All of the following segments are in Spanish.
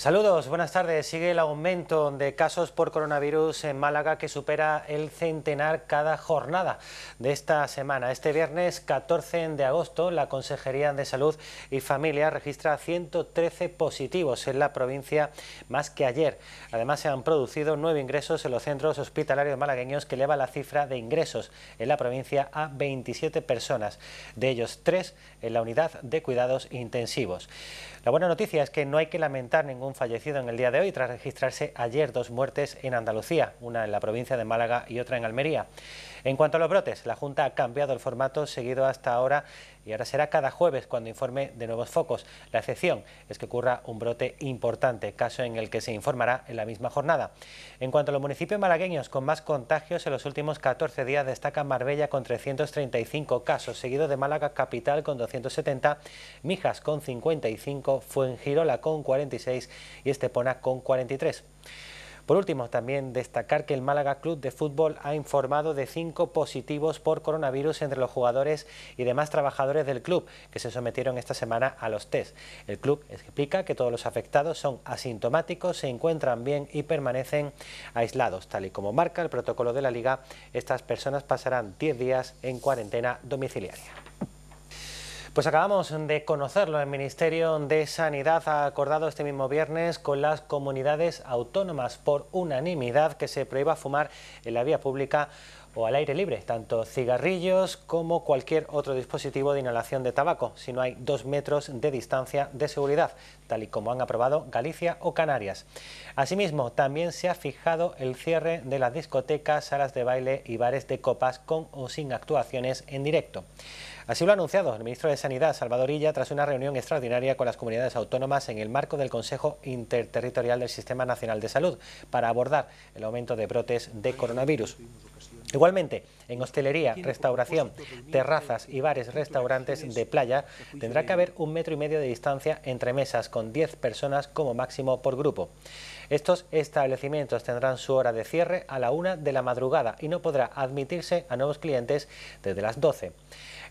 Saludos, buenas tardes. Sigue el aumento de casos por coronavirus en Málaga que supera el centenar cada jornada de esta semana. Este viernes 14 de agosto la Consejería de Salud y Familia registra 113 positivos en la provincia más que ayer. Además se han producido nueve ingresos en los centros hospitalarios malagueños que eleva la cifra de ingresos en la provincia a 27 personas, de ellos tres en la unidad de cuidados intensivos. La buena noticia es que no hay que lamentar ningún fallecido en el día de hoy tras registrarse ayer dos muertes en Andalucía, una en la provincia de Málaga y otra en Almería. En cuanto a los brotes, la Junta ha cambiado el formato seguido hasta ahora y ahora será cada jueves cuando informe de nuevos focos. La excepción es que ocurra un brote importante, caso en el que se informará en la misma jornada. En cuanto a los municipios malagueños con más contagios, en los últimos 14 días destaca Marbella con 335 casos, seguido de Málaga Capital con 270, Mijas con 55, Fuengirola con 46 y Estepona con 43. Por último, también destacar que el Málaga Club de Fútbol ha informado de cinco positivos por coronavirus entre los jugadores y demás trabajadores del club que se sometieron esta semana a los test. El club explica que todos los afectados son asintomáticos, se encuentran bien y permanecen aislados. Tal y como marca el protocolo de la Liga, estas personas pasarán 10 días en cuarentena domiciliaria. Pues acabamos de conocerlo. El Ministerio de Sanidad ha acordado este mismo viernes con las comunidades autónomas por unanimidad que se prohíba fumar en la vía pública o al aire libre, tanto cigarrillos como cualquier otro dispositivo de inhalación de tabaco, si no hay dos metros de distancia de seguridad, tal y como han aprobado Galicia o Canarias. Asimismo, también se ha fijado el cierre de las discotecas, salas de baile y bares de copas con o sin actuaciones en directo. Así lo ha anunciado el ministro de Sanidad, Salvador Illa, tras una reunión extraordinaria con las comunidades autónomas en el marco del Consejo Interterritorial del Sistema Nacional de Salud para abordar el aumento de brotes de coronavirus. Igual Igualmente, en hostelería, restauración, terrazas y bares, restaurantes de playa, tendrá que haber un metro y medio de distancia entre mesas, con 10 personas como máximo por grupo. Estos establecimientos tendrán su hora de cierre a la una de la madrugada y no podrá admitirse a nuevos clientes desde las 12.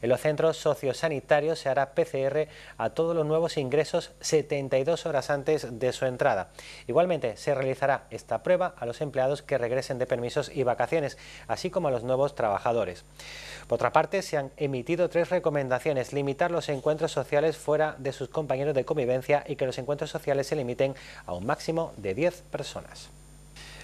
En los centros sociosanitarios se hará PCR a todos los nuevos ingresos 72 horas antes de su entrada. Igualmente, se realizará esta prueba a los empleados que regresen de permisos y vacaciones, así como a los nuevos trabajadores. Por otra parte, se han emitido tres recomendaciones. Limitar los encuentros sociales fuera de sus compañeros de convivencia y que los encuentros sociales se limiten a un máximo de 10 personas.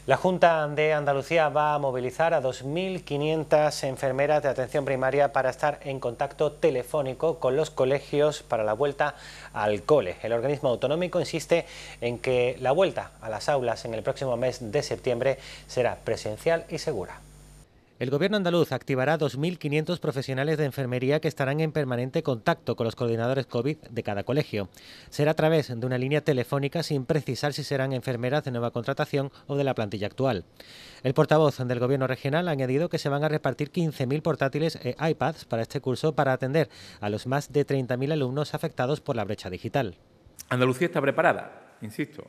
La Junta de Andalucía va a movilizar a 2.500 enfermeras de atención primaria para estar en contacto telefónico con los colegios para la vuelta al cole. El organismo autonómico insiste en que la vuelta a las aulas en el próximo mes de septiembre será presencial y segura. El gobierno andaluz activará 2.500 profesionales de enfermería que estarán en permanente contacto con los coordinadores COVID de cada colegio. Será a través de una línea telefónica sin precisar si serán enfermeras de nueva contratación o de la plantilla actual. El portavoz del gobierno regional ha añadido que se van a repartir 15.000 portátiles e iPads para este curso para atender a los más de 30.000 alumnos afectados por la brecha digital. Andalucía está preparada, insisto.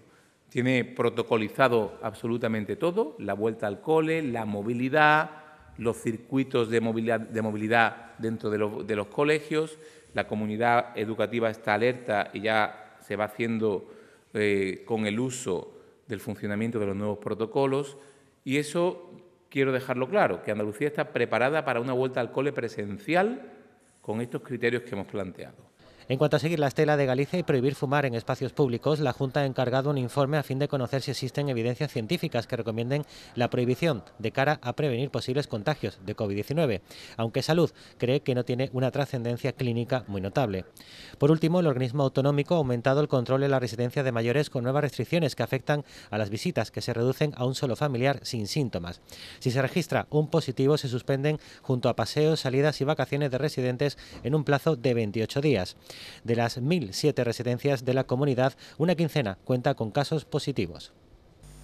Tiene protocolizado absolutamente todo, la vuelta al cole, la movilidad, los circuitos de movilidad, dentro de, los colegios. La comunidad educativa está alerta y ya se va haciendo eh, con el uso del funcionamiento de los nuevos protocolos. Y eso quiero dejarlo claro, que Andalucía está preparada para una vuelta al cole presencial con estos criterios que hemos planteado. En cuanto a seguir la estela de Galicia y prohibir fumar en espacios públicos, la Junta ha encargado un informe a fin de conocer si existen evidencias científicas que recomienden la prohibición de cara a prevenir posibles contagios de COVID-19, aunque Salud cree que no tiene una trascendencia clínica muy notable. Por último, el organismo autonómico ha aumentado el control en la residencia de mayores con nuevas restricciones que afectan a las visitas que se reducen a un solo familiar sin síntomas. Si se registra un positivo, se suspenden junto a paseos, salidas y vacaciones de residentes en un plazo de 28 días. De las 1.007 residencias de la comunidad, una quincena cuenta con casos positivos.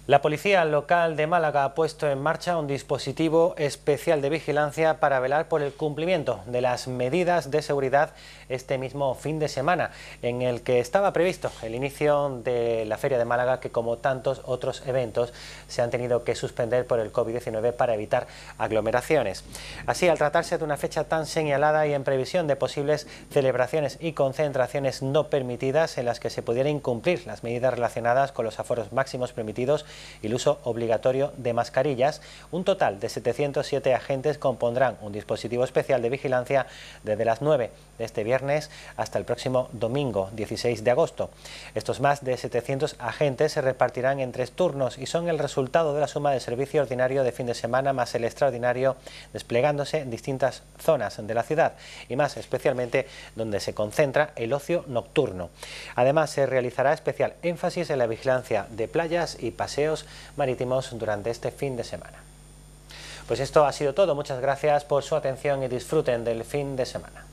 La policía local de Málaga ha puesto en marcha un dispositivo especial de vigilancia para velar por el cumplimiento de las medidas de seguridad este mismo fin de semana, en el que estaba previsto el inicio de la Feria de Málaga, que como tantos otros eventos se han tenido que suspender por el COVID-19 para evitar aglomeraciones. Así, al tratarse de una fecha tan señalada y en previsión de posibles celebraciones y concentraciones no permitidas en las que se pudieran incumplir las medidas relacionadas con los aforos máximos permitidos, y el uso obligatorio de mascarillas. Un total de 707 agentes compondrán un dispositivo especial de vigilancia desde las 9 de este viernes hasta el próximo domingo 16 de agosto. Estos más de 700 agentes se repartirán en tres turnos y son el resultado de la suma del servicio ordinario de fin de semana más el extraordinario desplegándose en distintas zonas de la ciudad y más especialmente donde se concentra el ocio nocturno. Además se realizará especial énfasis en la vigilancia de playas y paseos marítimos durante este fin de semana. Pues esto ha sido todo, muchas gracias por su atención y disfruten del fin de semana.